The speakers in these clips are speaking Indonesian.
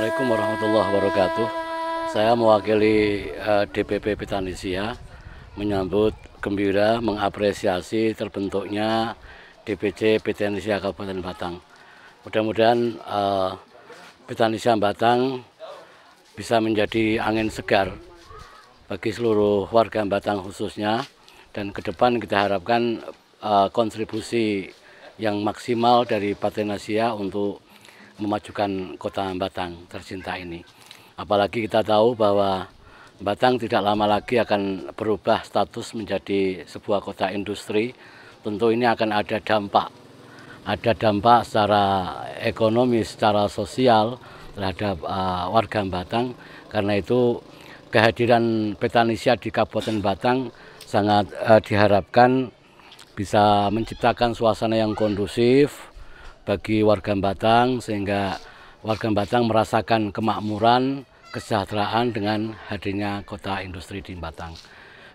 Assalamualaikum warahmatullahi wabarakatuh. Saya mewakili uh, eh, DPP Petanisia menyambut gembira mengapresiasi terbentuknya DPC Petanisia Kabupaten Batang. Mudah-mudahan uh, Petanisia Batang bisa menjadi angin segar bagi seluruh warga Batang khususnya dan ke depan kita harapkan uh, kontribusi yang maksimal dari Petanisia untuk memajukan kota Batang tercinta ini. Apalagi kita tahu bahwa Batang tidak lama lagi akan berubah status menjadi sebuah kota industri. Tentu ini akan ada dampak. Ada dampak secara ekonomi, secara sosial terhadap uh, warga Batang. Karena itu kehadiran Petanisia di Kabupaten Batang sangat uh, diharapkan bisa menciptakan suasana yang kondusif, bagi warga Batang sehingga warga Batang merasakan kemakmuran, kesejahteraan dengan hadirnya kota industri di Batang.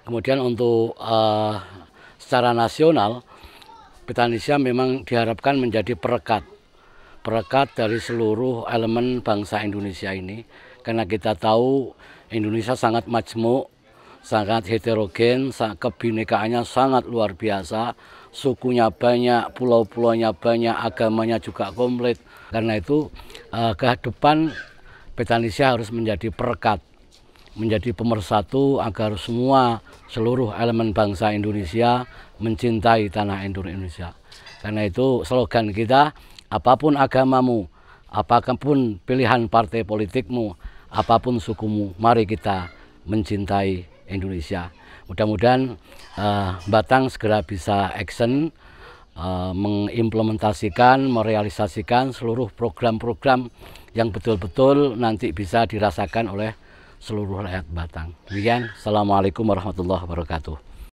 Kemudian untuk uh, secara nasional, Betanisia memang diharapkan menjadi perekat, perekat dari seluruh elemen bangsa Indonesia ini, karena kita tahu Indonesia sangat majemuk, sangat heterogen, kebinekaannya sangat luar biasa, sukunya banyak, pulau-pulaunya banyak, agamanya juga komplit. Karena itu eh, ke depan Petanisia harus menjadi perekat, menjadi pemersatu agar semua seluruh elemen bangsa Indonesia mencintai tanah Indonesia. Karena itu slogan kita, apapun agamamu, apapun pilihan partai politikmu, apapun sukumu, mari kita mencintai Indonesia. Mudah-mudahan uh, eh, Batang segera bisa action uh, mengimplementasikan, merealisasikan seluruh program-program yang betul-betul nanti bisa dirasakan oleh seluruh rakyat Batang. Demikian, Assalamualaikum warahmatullahi wabarakatuh.